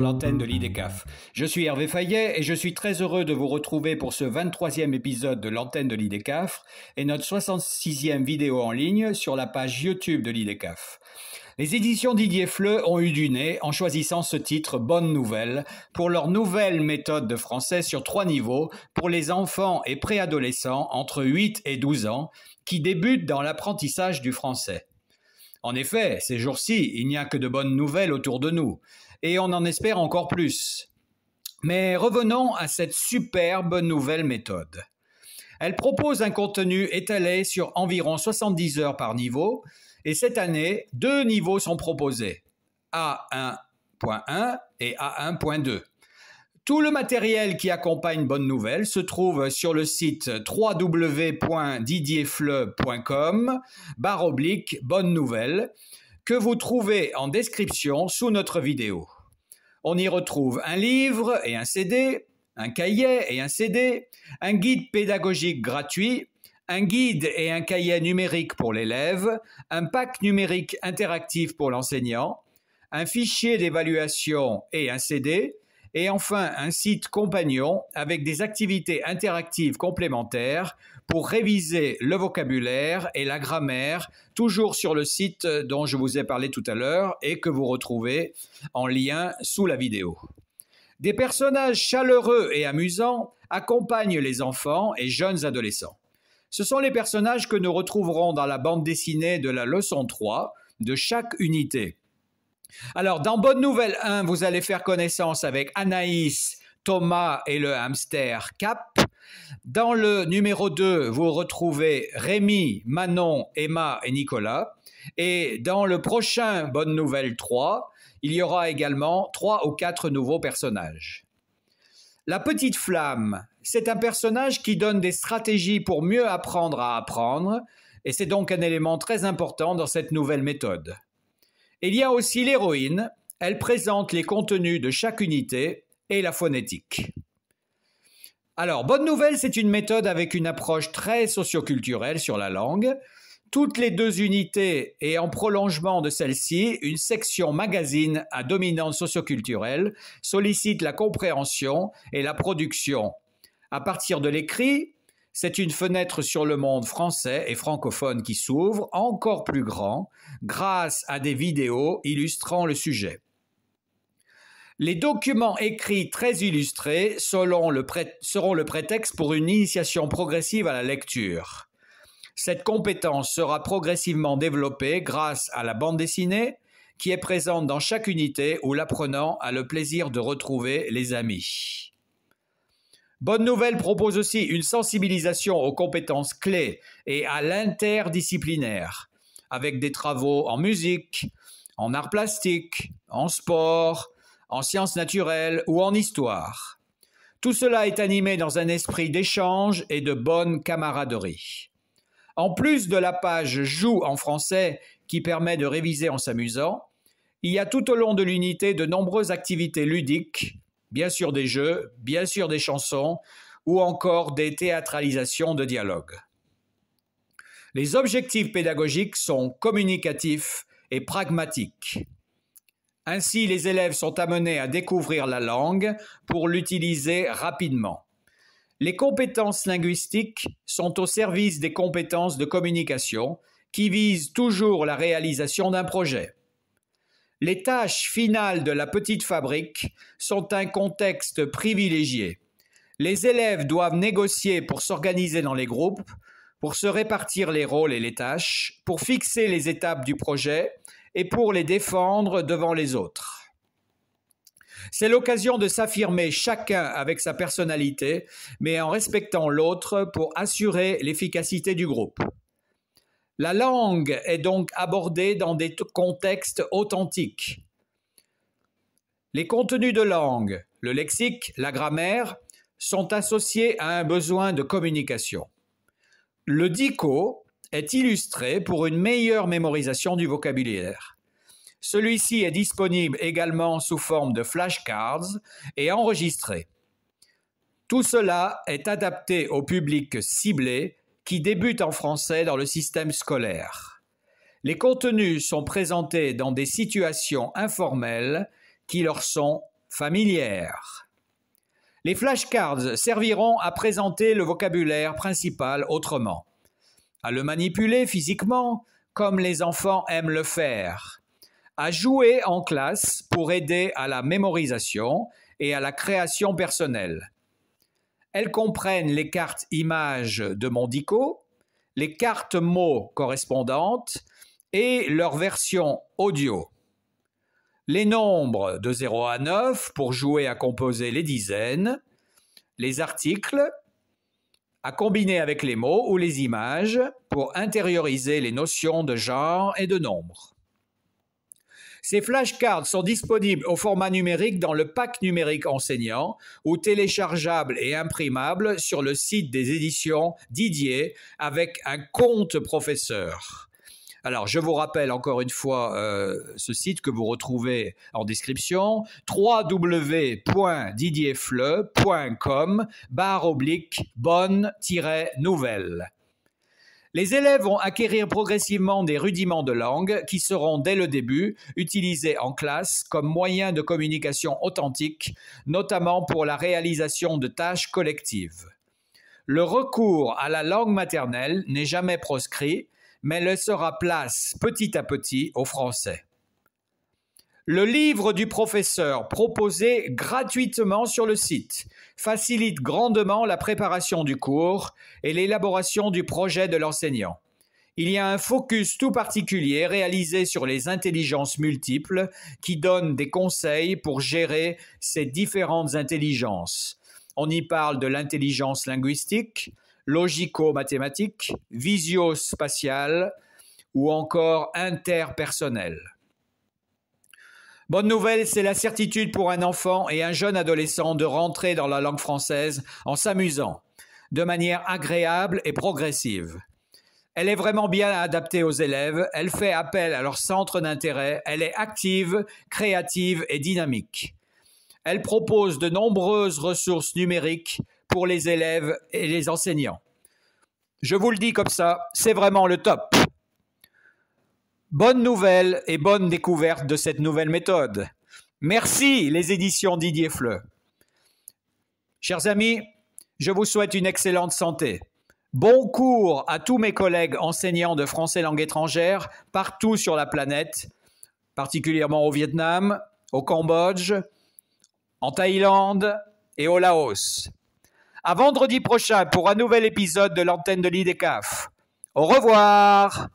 l'antenne de l'IDECAF. Je suis Hervé Fayet et je suis très heureux de vous retrouver pour ce 23e épisode de l'antenne de l'IDECAF et notre 66e vidéo en ligne sur la page YouTube de l'IDECAF. Les éditions Didier Fleu ont eu du nez en choisissant ce titre Bonne Nouvelle pour leur nouvelle méthode de français sur trois niveaux pour les enfants et préadolescents entre 8 et 12 ans qui débutent dans l'apprentissage du français. En effet, ces jours-ci, il n'y a que de bonnes nouvelles autour de nous et on en espère encore plus. Mais revenons à cette superbe nouvelle méthode. Elle propose un contenu étalé sur environ 70 heures par niveau et cette année, deux niveaux sont proposés, A1.1 et A1.2. Tout le matériel qui accompagne Bonne Nouvelle se trouve sur le site www.didierfleu.com barre oblique Bonne Nouvelle que vous trouvez en description sous notre vidéo. On y retrouve un livre et un CD, un cahier et un CD, un guide pédagogique gratuit, un guide et un cahier numérique pour l'élève, un pack numérique interactif pour l'enseignant, un fichier d'évaluation et un CD, et enfin, un site compagnon avec des activités interactives complémentaires pour réviser le vocabulaire et la grammaire, toujours sur le site dont je vous ai parlé tout à l'heure et que vous retrouvez en lien sous la vidéo. Des personnages chaleureux et amusants accompagnent les enfants et jeunes adolescents. Ce sont les personnages que nous retrouverons dans la bande dessinée de la leçon 3 de chaque unité alors, dans Bonne Nouvelle 1, vous allez faire connaissance avec Anaïs, Thomas et le hamster Cap. Dans le numéro 2, vous retrouvez Rémi, Manon, Emma et Nicolas. Et dans le prochain Bonne Nouvelle 3, il y aura également 3 ou quatre nouveaux personnages. La petite flamme, c'est un personnage qui donne des stratégies pour mieux apprendre à apprendre, et c'est donc un élément très important dans cette nouvelle méthode. Il y a aussi l'héroïne. Elle présente les contenus de chaque unité et la phonétique. Alors, bonne nouvelle, c'est une méthode avec une approche très socioculturelle sur la langue. Toutes les deux unités et en prolongement de celle-ci, une section magazine à dominante socioculturelle sollicite la compréhension et la production. À partir de l'écrit, c'est une fenêtre sur le monde français et francophone qui s'ouvre encore plus grand grâce à des vidéos illustrant le sujet. Les documents écrits très illustrés seront le, seront le prétexte pour une initiation progressive à la lecture. Cette compétence sera progressivement développée grâce à la bande dessinée, qui est présente dans chaque unité où l'apprenant a le plaisir de retrouver les amis. Bonne nouvelle propose aussi une sensibilisation aux compétences clés et à l'interdisciplinaire, avec des travaux en musique, en arts plastiques, en sport, en sciences naturelles ou en histoire. Tout cela est animé dans un esprit d'échange et de bonne camaraderie. En plus de la page Joue en français qui permet de réviser en s'amusant, il y a tout au long de l'unité de nombreuses activités ludiques bien sûr des jeux, bien sûr des chansons, ou encore des théâtralisations de dialogues. Les objectifs pédagogiques sont communicatifs et pragmatiques. Ainsi, les élèves sont amenés à découvrir la langue pour l'utiliser rapidement. Les compétences linguistiques sont au service des compétences de communication qui visent toujours la réalisation d'un projet. Les tâches finales de la petite fabrique sont un contexte privilégié. Les élèves doivent négocier pour s'organiser dans les groupes, pour se répartir les rôles et les tâches, pour fixer les étapes du projet et pour les défendre devant les autres. C'est l'occasion de s'affirmer chacun avec sa personnalité, mais en respectant l'autre pour assurer l'efficacité du groupe. La langue est donc abordée dans des contextes authentiques. Les contenus de langue, le lexique, la grammaire, sont associés à un besoin de communication. Le dico est illustré pour une meilleure mémorisation du vocabulaire. Celui-ci est disponible également sous forme de flashcards et enregistré. Tout cela est adapté au public ciblé qui débutent en français dans le système scolaire. Les contenus sont présentés dans des situations informelles qui leur sont familières. Les flashcards serviront à présenter le vocabulaire principal autrement, à le manipuler physiquement comme les enfants aiment le faire, à jouer en classe pour aider à la mémorisation et à la création personnelle, elles comprennent les cartes images de Mondico, les cartes mots correspondantes et leur version audio. Les nombres de 0 à 9 pour jouer à composer les dizaines, les articles à combiner avec les mots ou les images pour intérioriser les notions de genre et de nombre. Ces flashcards sont disponibles au format numérique dans le pack numérique enseignant ou téléchargeables et imprimables sur le site des éditions Didier avec un compte professeur. Alors, je vous rappelle encore une fois euh, ce site que vous retrouvez en description wwwdidierflecom barre oblique bonne-nouvelle. Les élèves vont acquérir progressivement des rudiments de langue qui seront dès le début utilisés en classe comme moyen de communication authentique, notamment pour la réalisation de tâches collectives. Le recours à la langue maternelle n'est jamais proscrit, mais laissera place petit à petit au français. Le livre du professeur, proposé gratuitement sur le site, facilite grandement la préparation du cours et l'élaboration du projet de l'enseignant. Il y a un focus tout particulier réalisé sur les intelligences multiples qui donne des conseils pour gérer ces différentes intelligences. On y parle de l'intelligence linguistique, logico-mathématique, visio-spatiale ou encore interpersonnelle. Bonne nouvelle, c'est la certitude pour un enfant et un jeune adolescent de rentrer dans la langue française en s'amusant, de manière agréable et progressive. Elle est vraiment bien adaptée aux élèves, elle fait appel à leur centre d'intérêt, elle est active, créative et dynamique. Elle propose de nombreuses ressources numériques pour les élèves et les enseignants. Je vous le dis comme ça, c'est vraiment le top. Bonne nouvelle et bonne découverte de cette nouvelle méthode. Merci les éditions Didier Fleu. Chers amis, je vous souhaite une excellente santé. Bon cours à tous mes collègues enseignants de français langue étrangère partout sur la planète, particulièrement au Vietnam, au Cambodge, en Thaïlande et au Laos. À vendredi prochain pour un nouvel épisode de l'antenne de l'IDECAF. Au revoir